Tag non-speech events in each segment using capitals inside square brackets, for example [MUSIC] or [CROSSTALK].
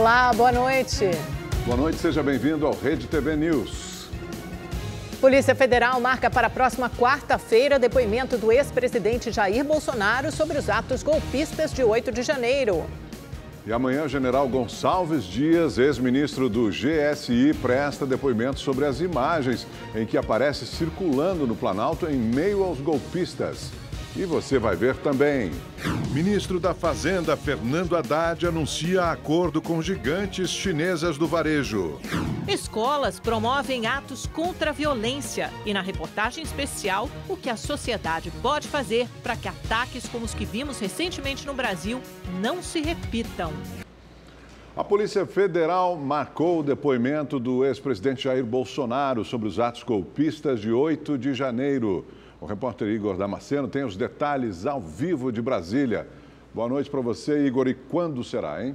Olá, boa noite. Boa noite, seja bem-vindo ao Rede TV News. Polícia Federal marca para a próxima quarta-feira depoimento do ex-presidente Jair Bolsonaro sobre os atos golpistas de 8 de janeiro. E amanhã, general Gonçalves Dias, ex-ministro do GSI, presta depoimento sobre as imagens em que aparece circulando no Planalto em meio aos golpistas. E você vai ver também. Ministro da Fazenda Fernando Haddad anuncia acordo com gigantes chinesas do varejo. Escolas promovem atos contra a violência e na reportagem especial o que a sociedade pode fazer para que ataques como os que vimos recentemente no Brasil não se repitam. A Polícia Federal marcou o depoimento do ex-presidente Jair Bolsonaro sobre os atos golpistas de 8 de janeiro. O repórter Igor Damasceno tem os detalhes ao vivo de Brasília. Boa noite para você, Igor. E quando será, hein?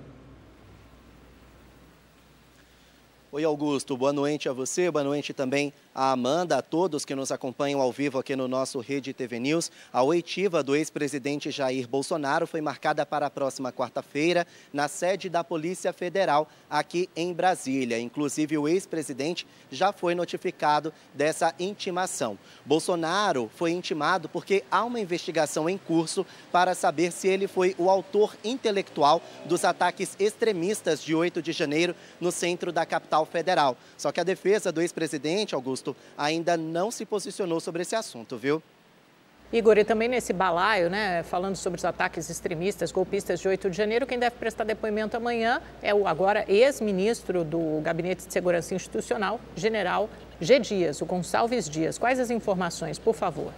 Oi, Augusto. Boa noite a você, boa noite também a Amanda, a todos que nos acompanham ao vivo aqui no nosso Rede TV News. A oitiva do ex-presidente Jair Bolsonaro foi marcada para a próxima quarta-feira na sede da Polícia Federal aqui em Brasília. Inclusive, o ex-presidente já foi notificado dessa intimação. Bolsonaro foi intimado porque há uma investigação em curso para saber se ele foi o autor intelectual dos ataques extremistas de 8 de janeiro no centro da capital federal. Só que a defesa do ex-presidente Augusto ainda não se posicionou sobre esse assunto, viu? Igor, e também nesse balaio, né, falando sobre os ataques extremistas, golpistas de 8 de janeiro, quem deve prestar depoimento amanhã é o agora ex-ministro do Gabinete de Segurança Institucional, general G. Dias, o Gonçalves Dias. Quais as informações, por favor?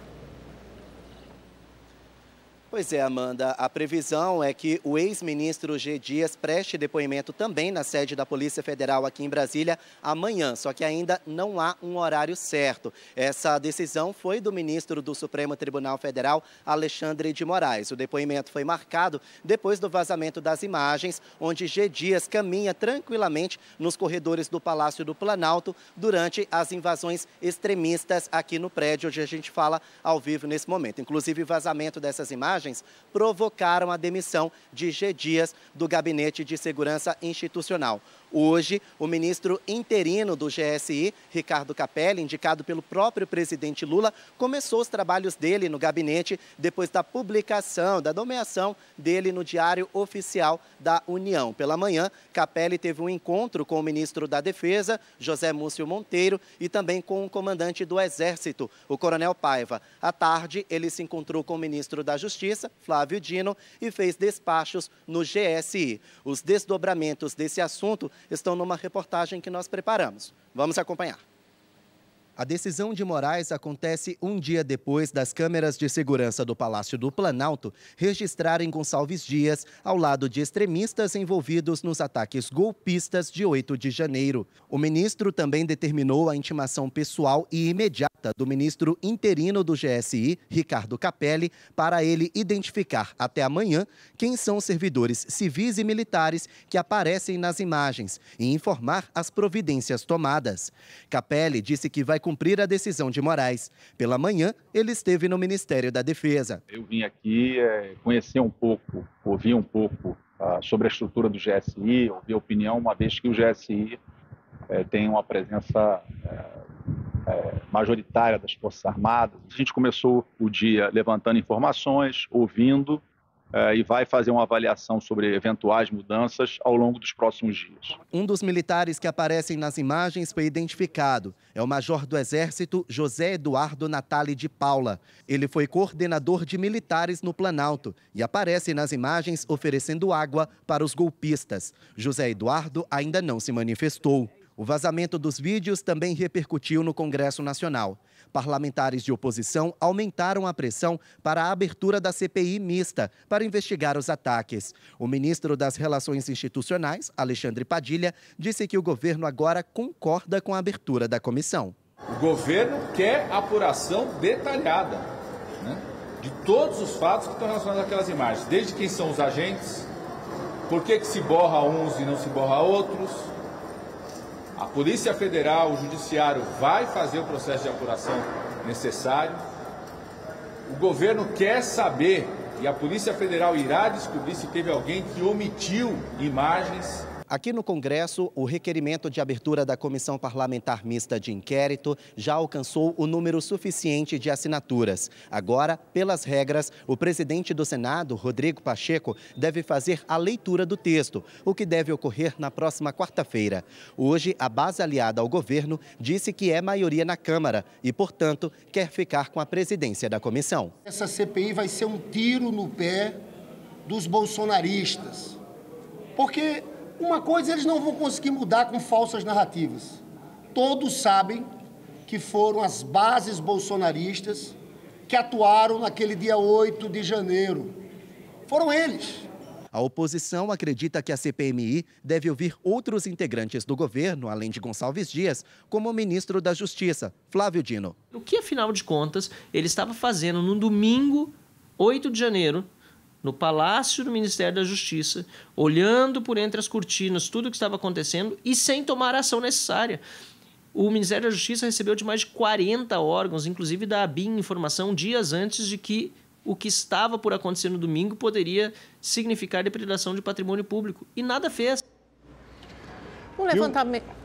Pois é, Amanda. A previsão é que o ex-ministro G. Dias preste depoimento também na sede da Polícia Federal aqui em Brasília amanhã, só que ainda não há um horário certo. Essa decisão foi do ministro do Supremo Tribunal Federal, Alexandre de Moraes. O depoimento foi marcado depois do vazamento das imagens, onde G. Dias caminha tranquilamente nos corredores do Palácio do Planalto durante as invasões extremistas aqui no prédio, onde a gente fala ao vivo nesse momento. Inclusive, vazamento dessas imagens mensagens provocaram a demissão de G. Dias do Gabinete de Segurança Institucional. Hoje, o ministro interino do GSI, Ricardo Capelli, indicado pelo próprio presidente Lula, começou os trabalhos dele no gabinete depois da publicação, da nomeação dele no Diário Oficial da União. Pela manhã, Capelli teve um encontro com o ministro da Defesa, José Múcio Monteiro, e também com o comandante do Exército, o Coronel Paiva. À tarde, ele se encontrou com o ministro da Justiça. Justiça, Flávio Dino, e fez despachos no GSI. Os desdobramentos desse assunto estão numa reportagem que nós preparamos. Vamos acompanhar. A decisão de Moraes acontece um dia depois das câmeras de segurança do Palácio do Planalto registrarem Gonçalves Dias ao lado de extremistas envolvidos nos ataques golpistas de 8 de janeiro. O ministro também determinou a intimação pessoal e imediata do ministro interino do GSI, Ricardo Capelli, para ele identificar até amanhã quem são os servidores civis e militares que aparecem nas imagens e informar as providências tomadas. Capelli disse que vai cumprir a decisão de Moraes. Pela manhã, ele esteve no Ministério da Defesa. Eu vim aqui é, conhecer um pouco, ouvir um pouco ah, sobre a estrutura do GSI, ouvir a opinião, uma vez que o GSI é, tem uma presença é, é, majoritária das Forças Armadas. A gente começou o dia levantando informações, ouvindo Uh, e vai fazer uma avaliação sobre eventuais mudanças ao longo dos próximos dias. Um dos militares que aparecem nas imagens foi identificado. É o Major do Exército José Eduardo Natali de Paula. Ele foi coordenador de militares no Planalto e aparece nas imagens oferecendo água para os golpistas. José Eduardo ainda não se manifestou. O vazamento dos vídeos também repercutiu no Congresso Nacional. Parlamentares de oposição aumentaram a pressão para a abertura da CPI mista para investigar os ataques. O ministro das Relações Institucionais, Alexandre Padilha, disse que o governo agora concorda com a abertura da comissão. O governo quer apuração detalhada né, de todos os fatos que estão relacionados àquelas imagens, desde quem são os agentes, por que, que se borra uns e não se borra outros a Polícia Federal, o Judiciário vai fazer o processo de apuração necessário. O governo quer saber, e a Polícia Federal irá descobrir se teve alguém que omitiu imagens Aqui no Congresso, o requerimento de abertura da Comissão Parlamentar Mista de Inquérito já alcançou o número suficiente de assinaturas. Agora, pelas regras, o presidente do Senado, Rodrigo Pacheco, deve fazer a leitura do texto, o que deve ocorrer na próxima quarta-feira. Hoje, a base aliada ao governo disse que é maioria na Câmara e, portanto, quer ficar com a presidência da comissão. Essa CPI vai ser um tiro no pé dos bolsonaristas. Porque uma coisa eles não vão conseguir mudar com falsas narrativas. Todos sabem que foram as bases bolsonaristas que atuaram naquele dia 8 de janeiro. Foram eles. A oposição acredita que a CPMI deve ouvir outros integrantes do governo, além de Gonçalves Dias, como o ministro da Justiça, Flávio Dino. O que, afinal de contas, ele estava fazendo no domingo 8 de janeiro no Palácio do Ministério da Justiça, olhando por entre as cortinas tudo o que estava acontecendo e sem tomar a ação necessária. O Ministério da Justiça recebeu de mais de 40 órgãos, inclusive da ABIN, informação dias antes de que o que estava por acontecer no domingo poderia significar depredação de patrimônio público. E nada fez. Um levantamento.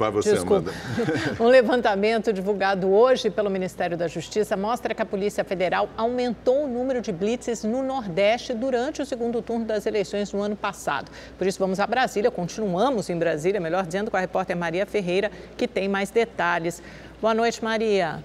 Vai você, Desculpa. Amanda. [LAUGHS] Um levantamento divulgado hoje pelo Ministério da Justiça mostra que a Polícia Federal aumentou o número de blitzes no Nordeste durante o segundo turno das eleições no ano passado. Por isso, vamos a Brasília, continuamos em Brasília, melhor dizendo, com a repórter Maria Ferreira, que tem mais detalhes. Boa noite, Maria.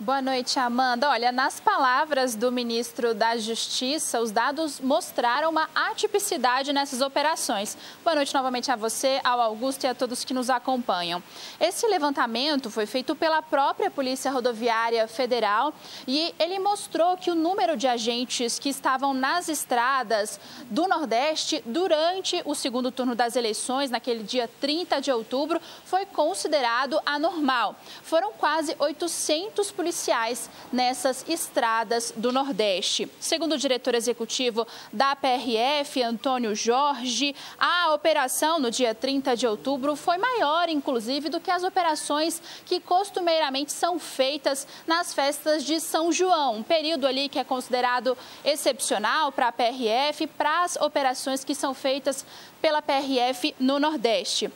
Boa noite, Amanda. Olha, nas palavras do ministro da Justiça, os dados mostraram uma atipicidade nessas operações. Boa noite novamente a você, ao Augusto e a todos que nos acompanham. Esse levantamento foi feito pela própria Polícia Rodoviária Federal e ele mostrou que o número de agentes que estavam nas estradas do Nordeste durante o segundo turno das eleições, naquele dia 30 de outubro, foi considerado anormal. Foram quase 800 policiais policiais nessas estradas do Nordeste. Segundo o diretor executivo da PRF, Antônio Jorge, a operação no dia 30 de outubro foi maior, inclusive, do que as operações que costumeiramente são feitas nas festas de São João, um período ali que é considerado excepcional para a PRF, para as operações que são feitas pela PRF no Nordeste.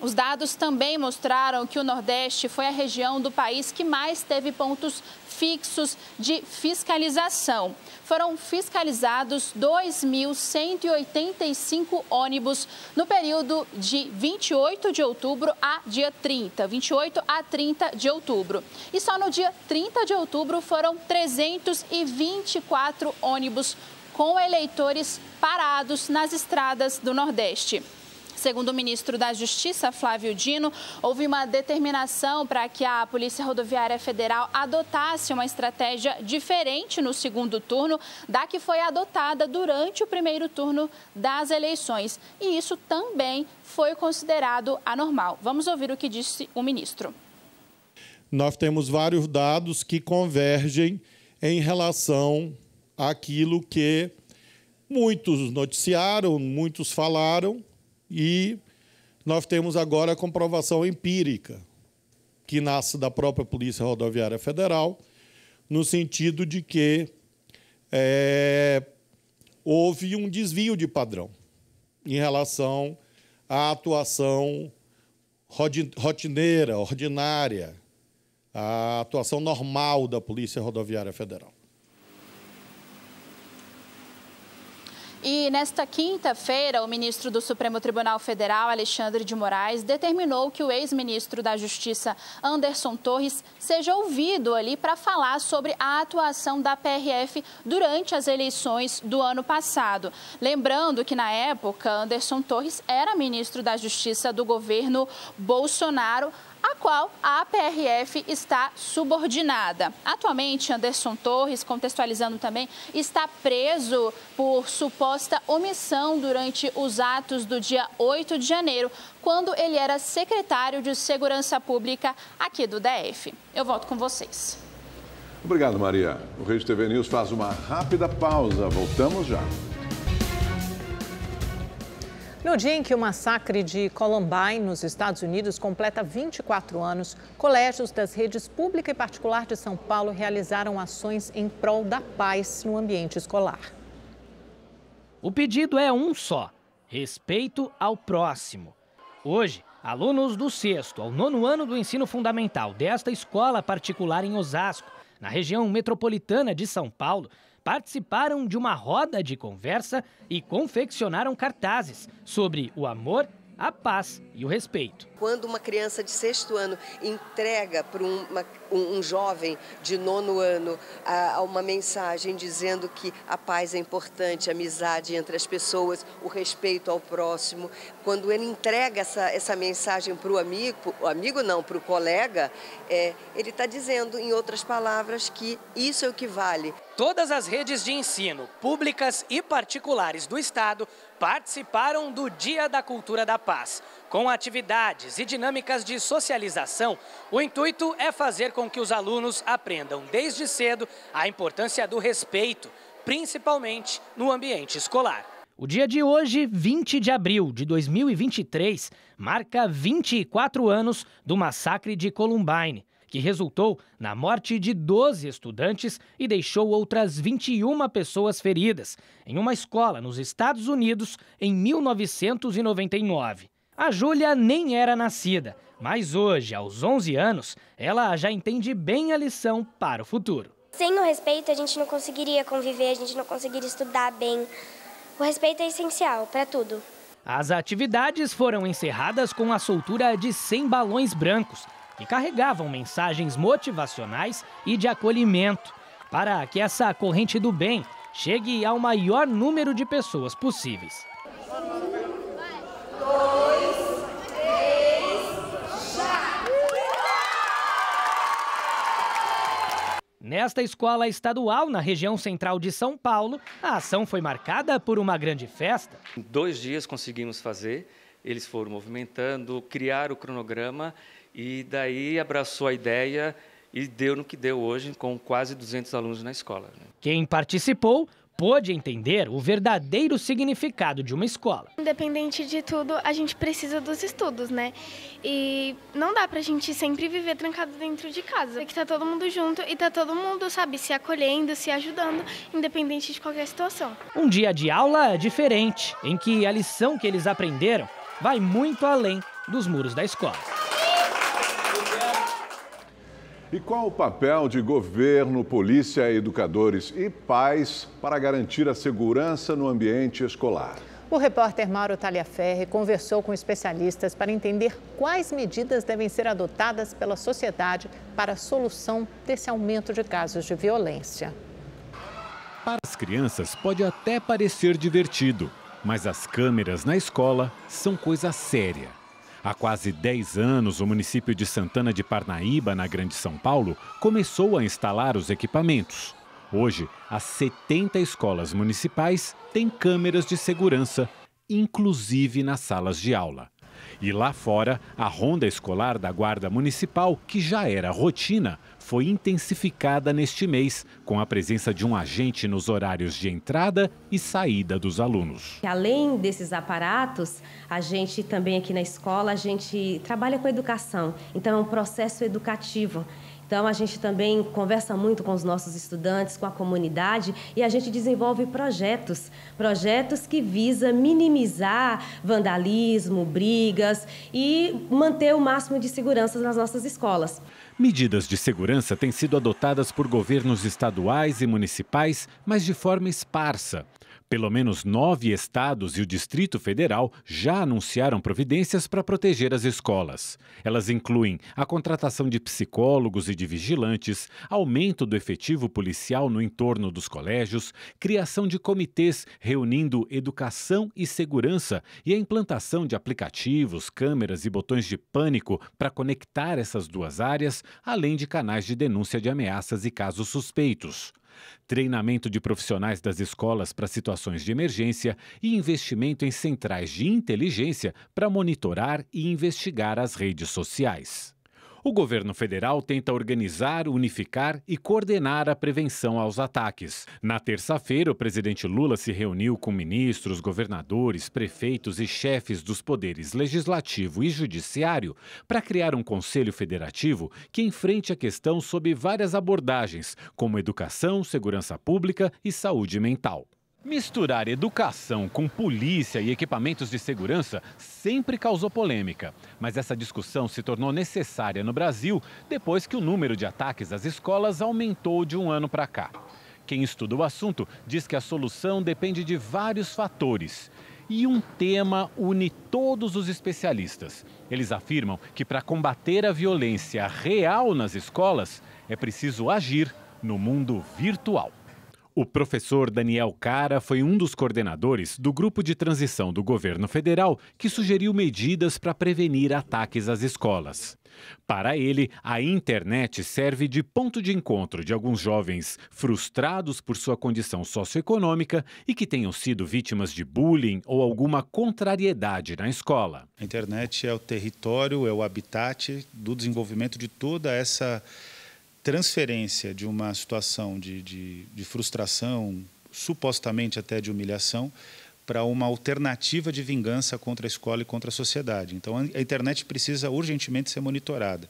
Os dados também mostraram que o Nordeste foi a região do país que mais teve pontos fixos de fiscalização. Foram fiscalizados 2.185 ônibus no período de 28 de outubro a dia 30, 28 a 30 de outubro. E só no dia 30 de outubro foram 324 ônibus com eleitores parados nas estradas do Nordeste. Segundo o ministro da Justiça, Flávio Dino, houve uma determinação para que a Polícia Rodoviária Federal adotasse uma estratégia diferente no segundo turno da que foi adotada durante o primeiro turno das eleições. E isso também foi considerado anormal. Vamos ouvir o que disse o ministro. Nós temos vários dados que convergem em relação àquilo que muitos noticiaram, muitos falaram, e nós temos agora a comprovação empírica, que nasce da própria Polícia Rodoviária Federal, no sentido de que é, houve um desvio de padrão em relação à atuação rotineira, ordinária, à atuação normal da Polícia Rodoviária Federal. E nesta quinta-feira, o ministro do Supremo Tribunal Federal, Alexandre de Moraes, determinou que o ex-ministro da Justiça, Anderson Torres, seja ouvido ali para falar sobre a atuação da PRF durante as eleições do ano passado. Lembrando que, na época, Anderson Torres era ministro da Justiça do governo Bolsonaro a qual a APRF está subordinada. Atualmente, Anderson Torres, contextualizando também, está preso por suposta omissão durante os atos do dia 8 de janeiro, quando ele era secretário de Segurança Pública aqui do DF. Eu volto com vocês. Obrigado, Maria. O Rede TV News faz uma rápida pausa. Voltamos já. No dia em que o massacre de Columbine, nos Estados Unidos, completa 24 anos, colégios das redes pública e particular de São Paulo realizaram ações em prol da paz no ambiente escolar. O pedido é um só: respeito ao próximo. Hoje, alunos do sexto ao nono ano do ensino fundamental desta escola particular em Osasco, na região metropolitana de São Paulo, participaram de uma roda de conversa e confeccionaram cartazes sobre o amor, a paz e o respeito quando uma criança de sexto ano entrega para uma, um, um, jovem de nono ano a, a uma mensagem dizendo que a paz é importante, a amizade entre as pessoas, o respeito ao próximo, quando ele entrega essa, essa mensagem para o amigo, o amigo não, para o colega, é, ele está dizendo, em outras palavras, que isso é o que vale. Todas as redes de ensino, públicas e particulares do Estado, participaram do Dia da Cultura da Paz. Com atividades e dinâmicas de socialização, o intuito é fazer com que os alunos aprendam desde cedo a importância do respeito, principalmente no ambiente escolar. O dia de hoje, 20 de abril de 2023, marca 24 anos do massacre de Columbine, que resultou na morte de 12 estudantes e deixou outras 21 pessoas feridas em uma escola nos Estados Unidos em 1999. A Júlia nem era nascida, mas hoje, aos 11 anos, ela já entende bem a lição para o futuro. Sem o respeito, a gente não conseguiria conviver, a gente não conseguiria estudar bem. O respeito é essencial para tudo. As atividades foram encerradas com a soltura de 100 balões brancos, que carregavam mensagens motivacionais e de acolhimento, para que essa corrente do bem chegue ao maior número de pessoas possíveis. Um, dois. Nesta escola estadual, na região central de São Paulo, a ação foi marcada por uma grande festa. Em dois dias conseguimos fazer, eles foram movimentando, criar o cronograma e daí abraçou a ideia e deu no que deu hoje, com quase 200 alunos na escola. Né? Quem participou pôde entender o verdadeiro significado de uma escola. Independente de tudo, a gente precisa dos estudos, né? E não dá pra gente sempre viver trancado dentro de casa. É que tá todo mundo junto e tá todo mundo, sabe, se acolhendo, se ajudando, independente de qualquer situação. Um dia de aula diferente, em que a lição que eles aprenderam vai muito além dos muros da escola. E qual o papel de governo, polícia, educadores e pais para garantir a segurança no ambiente escolar? O repórter Mauro Taliaferri conversou com especialistas para entender quais medidas devem ser adotadas pela sociedade para a solução desse aumento de casos de violência. Para as crianças pode até parecer divertido, mas as câmeras na escola são coisa séria. Há quase 10 anos, o município de Santana de Parnaíba, na Grande São Paulo, começou a instalar os equipamentos. Hoje, as 70 escolas municipais têm câmeras de segurança, inclusive nas salas de aula. E lá fora, a ronda escolar da Guarda Municipal, que já era rotina, foi intensificada neste mês, com a presença de um agente nos horários de entrada e saída dos alunos. Além desses aparatos, a gente também aqui na escola, a gente trabalha com educação. Então é um processo educativo. Então, a gente também conversa muito com os nossos estudantes, com a comunidade e a gente desenvolve projetos projetos que visa minimizar vandalismo, brigas e manter o máximo de segurança nas nossas escolas. Medidas de segurança têm sido adotadas por governos estaduais e municipais, mas de forma esparsa. Pelo menos nove estados e o Distrito Federal já anunciaram providências para proteger as escolas. Elas incluem a contratação de psicólogos e de vigilantes, aumento do efetivo policial no entorno dos colégios, criação de comitês reunindo educação e segurança e a implantação de aplicativos, câmeras e botões de pânico para conectar essas duas áreas, além de canais de denúncia de ameaças e casos suspeitos treinamento de profissionais das escolas para situações de emergência e investimento em centrais de inteligência para monitorar e investigar as redes sociais. O governo federal tenta organizar, unificar e coordenar a prevenção aos ataques. Na terça-feira, o presidente Lula se reuniu com ministros, governadores, prefeitos e chefes dos poderes legislativo e judiciário para criar um conselho federativo que enfrente a questão sob várias abordagens, como educação, segurança pública e saúde mental. Misturar educação com polícia e equipamentos de segurança sempre causou polêmica, mas essa discussão se tornou necessária no Brasil depois que o número de ataques às escolas aumentou de um ano para cá. Quem estuda o assunto diz que a solução depende de vários fatores. E um tema une todos os especialistas. Eles afirmam que para combater a violência real nas escolas é preciso agir no mundo virtual. O professor Daniel Cara foi um dos coordenadores do grupo de transição do governo federal que sugeriu medidas para prevenir ataques às escolas. Para ele, a internet serve de ponto de encontro de alguns jovens frustrados por sua condição socioeconômica e que tenham sido vítimas de bullying ou alguma contrariedade na escola. A internet é o território, é o habitat do desenvolvimento de toda essa transferência de uma situação de, de, de frustração, supostamente até de humilhação, para uma alternativa de vingança contra a escola e contra a sociedade. Então, a internet precisa urgentemente ser monitorada.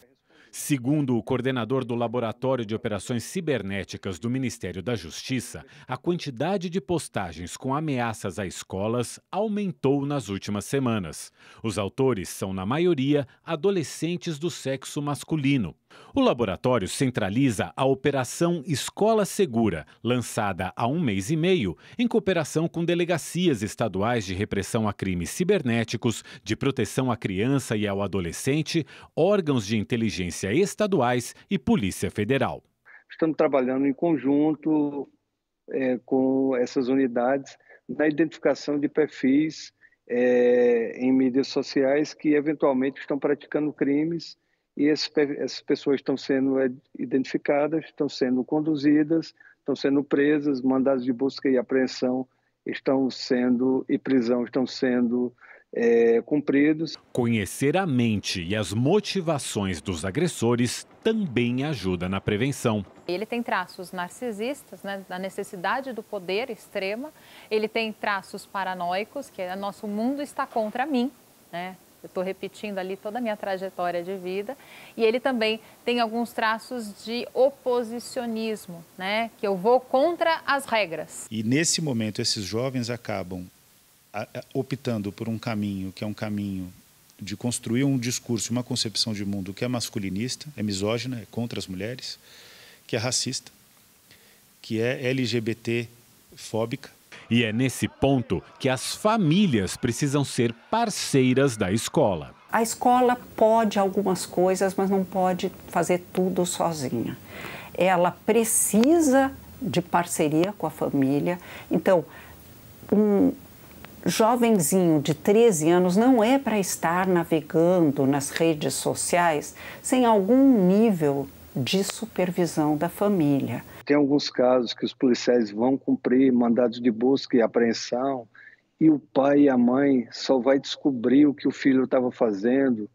Segundo o coordenador do Laboratório de Operações Cibernéticas do Ministério da Justiça, a quantidade de postagens com ameaças a escolas aumentou nas últimas semanas. Os autores são, na maioria, adolescentes do sexo masculino. O laboratório centraliza a Operação Escola Segura, lançada há um mês e meio, em cooperação com delegacias estaduais de repressão a crimes cibernéticos, de proteção à criança e ao adolescente, órgãos de inteligência estaduais e Polícia Federal. Estamos trabalhando em conjunto é, com essas unidades na identificação de perfis é, em mídias sociais que eventualmente estão praticando crimes e esse, essas pessoas estão sendo é, identificadas, estão sendo conduzidas, estão sendo presas, mandados de busca e apreensão estão sendo e prisão estão sendo é, cumpridos. Conhecer a mente e as motivações dos agressores também ajuda na prevenção. Ele tem traços narcisistas, né, da necessidade do poder extrema. Ele tem traços paranoicos, que é nosso mundo está contra mim, né? Eu estou repetindo ali toda a minha trajetória de vida. E ele também tem alguns traços de oposicionismo, né? Que eu vou contra as regras. E nesse momento, esses jovens acabam optando por um caminho que é um caminho de construir um discurso, uma concepção de mundo que é masculinista, é misógina, é contra as mulheres, que é racista, que é LGBT fóbica e é nesse ponto que as famílias precisam ser parceiras da escola. A escola pode algumas coisas, mas não pode fazer tudo sozinha. Ela precisa de parceria com a família. Então, um jovenzinho de 13 anos não é para estar navegando nas redes sociais sem algum nível de supervisão da família. Tem alguns casos que os policiais vão cumprir mandados de busca e apreensão e o pai e a mãe só vai descobrir o que o filho estava fazendo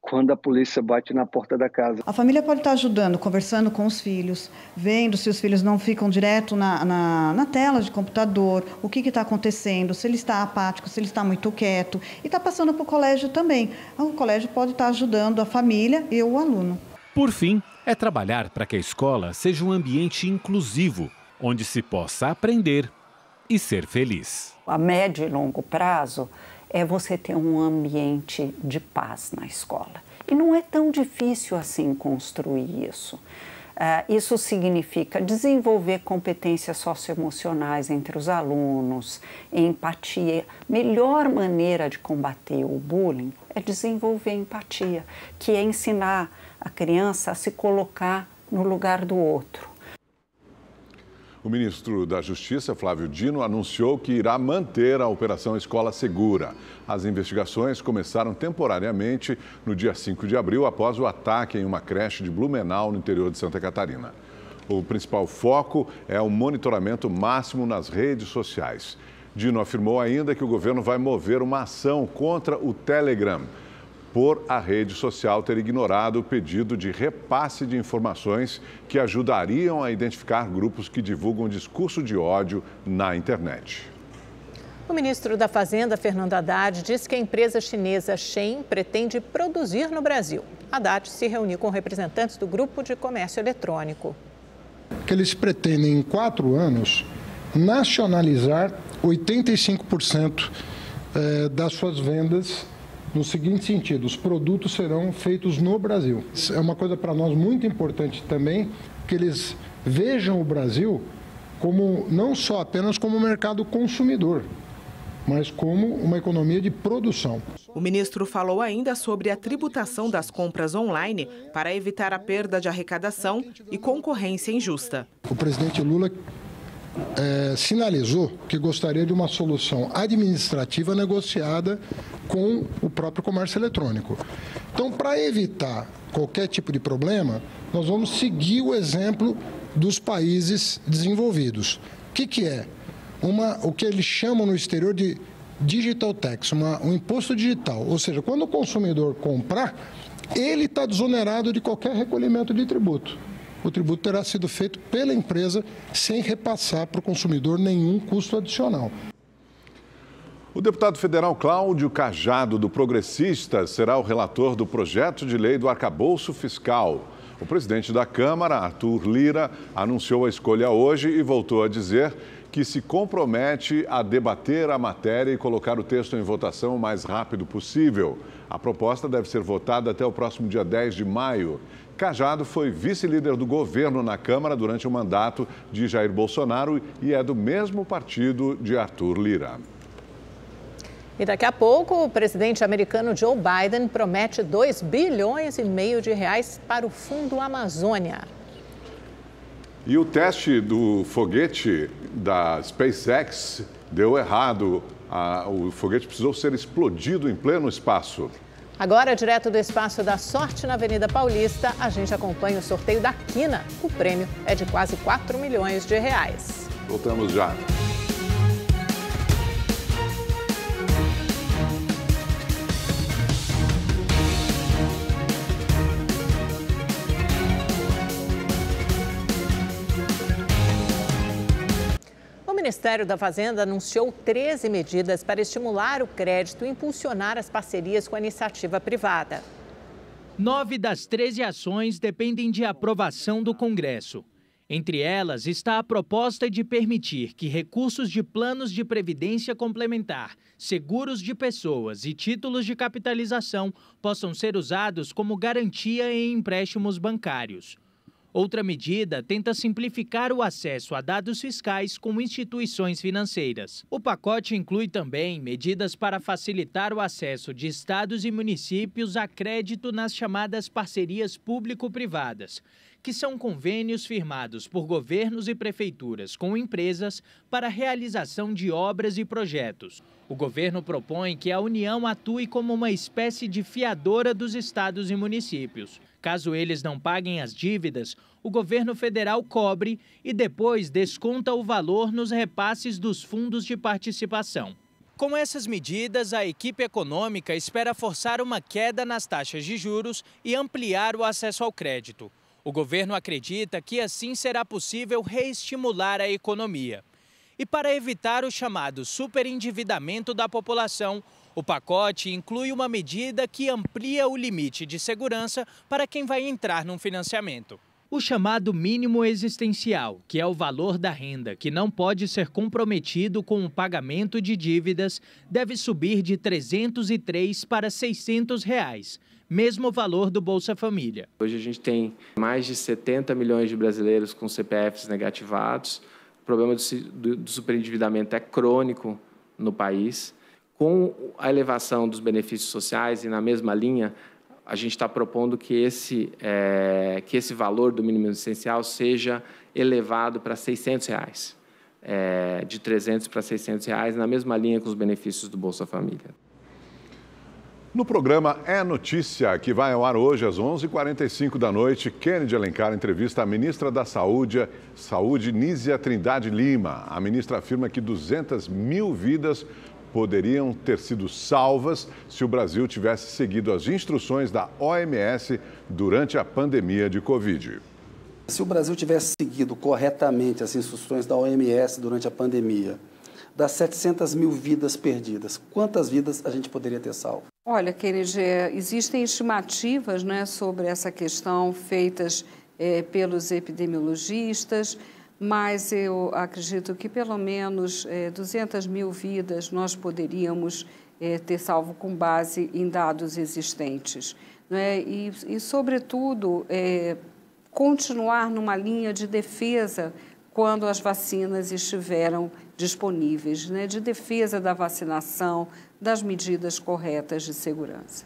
quando a polícia bate na porta da casa. A família pode estar ajudando, conversando com os filhos, vendo se os filhos não ficam direto na, na, na tela de computador, o que está acontecendo, se ele está apático, se ele está muito quieto, e está passando para o colégio também. O colégio pode estar ajudando a família e o aluno. Por fim, é trabalhar para que a escola seja um ambiente inclusivo, onde se possa aprender e ser feliz. A médio e longo prazo é você ter um ambiente de paz na escola. E não é tão difícil assim construir isso. Ah, isso significa desenvolver competências socioemocionais entre os alunos, empatia. Melhor maneira de combater o bullying é desenvolver empatia, que é ensinar a criança a se colocar no lugar do outro. O ministro da Justiça, Flávio Dino, anunciou que irá manter a Operação Escola Segura. As investigações começaram temporariamente no dia 5 de abril, após o ataque em uma creche de Blumenau, no interior de Santa Catarina. O principal foco é o monitoramento máximo nas redes sociais. Dino afirmou ainda que o governo vai mover uma ação contra o Telegram por a rede social ter ignorado o pedido de repasse de informações que ajudariam a identificar grupos que divulgam discurso de ódio na internet. O ministro da Fazenda, Fernando Haddad, disse que a empresa chinesa Shen pretende produzir no Brasil. Haddad se reuniu com representantes do grupo de comércio eletrônico. Que eles pretendem, em quatro anos, nacionalizar 85% eh, das suas vendas no seguinte sentido: os produtos serão feitos no Brasil. Isso é uma coisa para nós muito importante também, que eles vejam o Brasil como não só apenas como mercado consumidor, mas como uma economia de produção. O ministro falou ainda sobre a tributação das compras online para evitar a perda de arrecadação e concorrência injusta. O presidente Lula é, sinalizou que gostaria de uma solução administrativa negociada com o próprio comércio eletrônico. Então, para evitar qualquer tipo de problema, nós vamos seguir o exemplo dos países desenvolvidos. O que, que é? Uma, o que eles chamam no exterior de digital tax, uma, um imposto digital. Ou seja, quando o consumidor comprar, ele está desonerado de qualquer recolhimento de tributo o tributo terá sido feito pela empresa sem repassar para o consumidor nenhum custo adicional. O deputado federal Cláudio Cajado, do Progressista, será o relator do projeto de lei do arcabouço fiscal. O presidente da Câmara, Arthur Lira, anunciou a escolha hoje e voltou a dizer que se compromete a debater a matéria e colocar o texto em votação o mais rápido possível. A proposta deve ser votada até o próximo dia 10 de maio. Cajado foi vice-líder do governo na Câmara durante o mandato de Jair Bolsonaro e é do mesmo partido de Arthur Lira. E daqui a pouco, o presidente americano Joe Biden promete 2 bilhões e meio de reais para o Fundo Amazônia. E o teste do foguete da SpaceX deu errado. Ah, o foguete precisou ser explodido em pleno espaço. Agora, direto do Espaço da Sorte na Avenida Paulista, a gente acompanha o sorteio da Quina. O prêmio é de quase 4 milhões de reais. Voltamos já. Ministério da Fazenda anunciou 13 medidas para estimular o crédito e impulsionar as parcerias com a iniciativa privada. Nove das 13 ações dependem de aprovação do Congresso. Entre elas está a proposta de permitir que recursos de planos de previdência complementar, seguros de pessoas e títulos de capitalização possam ser usados como garantia em empréstimos bancários. Outra medida tenta simplificar o acesso a dados fiscais com instituições financeiras. O pacote inclui também medidas para facilitar o acesso de estados e municípios a crédito nas chamadas parcerias público-privadas, que são convênios firmados por governos e prefeituras com empresas para realização de obras e projetos. O governo propõe que a União atue como uma espécie de fiadora dos estados e municípios. Caso eles não paguem as dívidas, o governo federal cobre e depois desconta o valor nos repasses dos fundos de participação. Com essas medidas, a equipe econômica espera forçar uma queda nas taxas de juros e ampliar o acesso ao crédito. O governo acredita que assim será possível reestimular a economia. E para evitar o chamado superendividamento da população, o pacote inclui uma medida que amplia o limite de segurança para quem vai entrar num financiamento. O chamado mínimo existencial, que é o valor da renda que não pode ser comprometido com o pagamento de dívidas, deve subir de 303 para 600 reais, mesmo valor do Bolsa Família. Hoje a gente tem mais de 70 milhões de brasileiros com CPFs negativados. O problema do, superendividamento é crônico no país. Com a elevação dos benefícios sociais e na mesma linha, a gente está propondo que esse, é, que esse valor do mínimo essencial seja elevado para R$ 600, reais, é, de 300 para R$ 600, reais, na mesma linha com os benefícios do Bolsa Família. No programa É Notícia, que vai ao ar hoje às 11:45 h 45 da noite, Kennedy Alencar entrevista a ministra da Saúde, Saúde Nízia Trindade Lima. A ministra afirma que 200 mil vidas poderiam ter sido salvas se o Brasil tivesse seguido as instruções da OMS durante a pandemia de Covid. Se o Brasil tivesse seguido corretamente as instruções da OMS durante a pandemia, das 700 mil vidas perdidas, quantas vidas a gente poderia ter salvo? Olha, Kennedy, existem estimativas né, sobre essa questão feitas eh, pelos epidemiologistas mas eu acredito que pelo menos é, eh, 200 mil vidas nós poderíamos é, ter salvo com base em dados existentes. Né? E, e, sobretudo, é, continuar numa linha de defesa quando as vacinas estiveram disponíveis, né? de defesa da vacinação, das medidas corretas de segurança.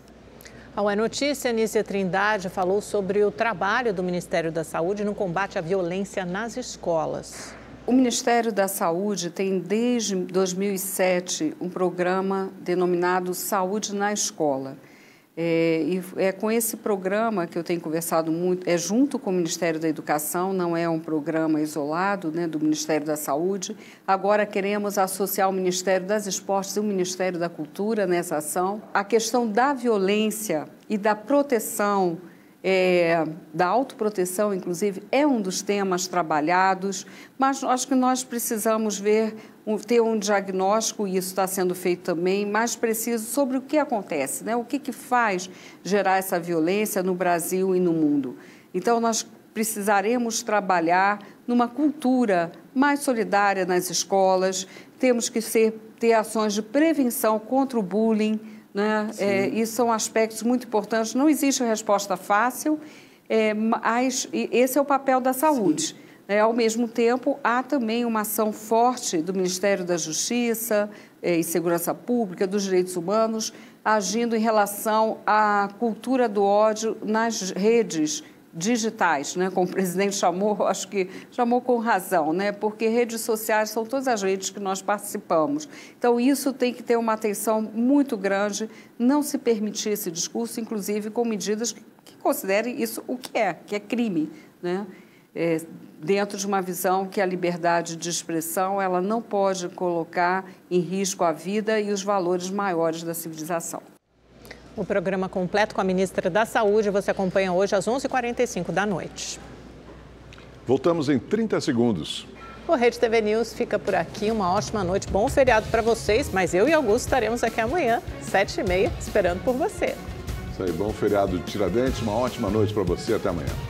A Ué Notícia, Nícia Trindade falou sobre o trabalho do Ministério da Saúde no combate à violência nas escolas. O Ministério da Saúde tem desde 2007 um programa denominado Saúde na Escola é, e é com esse programa que eu tenho conversado muito, é junto com o Ministério da Educação, não é um programa isolado né, do Ministério da Saúde. Agora queremos associar o Ministério das Esportes e o Ministério da Cultura nessa ação. A questão da violência e da proteção, é, da autoproteção, inclusive, é um dos temas trabalhados, mas acho que nós precisamos ver um, ter um diagnóstico, e isso está sendo feito também, mais preciso sobre o que acontece, né? o que, que faz gerar essa violência no Brasil e no mundo. Então, nós precisaremos trabalhar numa cultura mais solidária nas escolas, temos que ser, ter ações de prevenção contra o bullying, né? É, são aspectos muito importantes. Não existe resposta fácil, é, mas esse é o papel da saúde. Sim é, ao mesmo tempo, há também uma ação forte do Ministério da Justiça é, e Segurança Pública, dos Direitos Humanos, agindo em relação à cultura do ódio nas redes digitais, né? como o presidente chamou, [LAUGHS] acho que chamou com razão, né? porque redes sociais são todas as redes que nós participamos. Então, isso tem que ter uma atenção muito grande, não se permitir esse discurso, inclusive com medidas que, que considerem isso o que é, que é crime. Né? É, dentro de uma visão que a liberdade de expressão ela não pode colocar em risco a vida e os valores maiores da civilização. O programa completo com a ministra da Saúde você acompanha hoje às 11h45 da noite. Voltamos em 30 segundos. O Rede TV News fica por aqui. Uma ótima noite, bom feriado para vocês. Mas eu e Augusto estaremos aqui amanhã, 7h30, esperando por você. Isso aí, bom feriado de Tiradentes. Uma ótima noite para você. Até amanhã.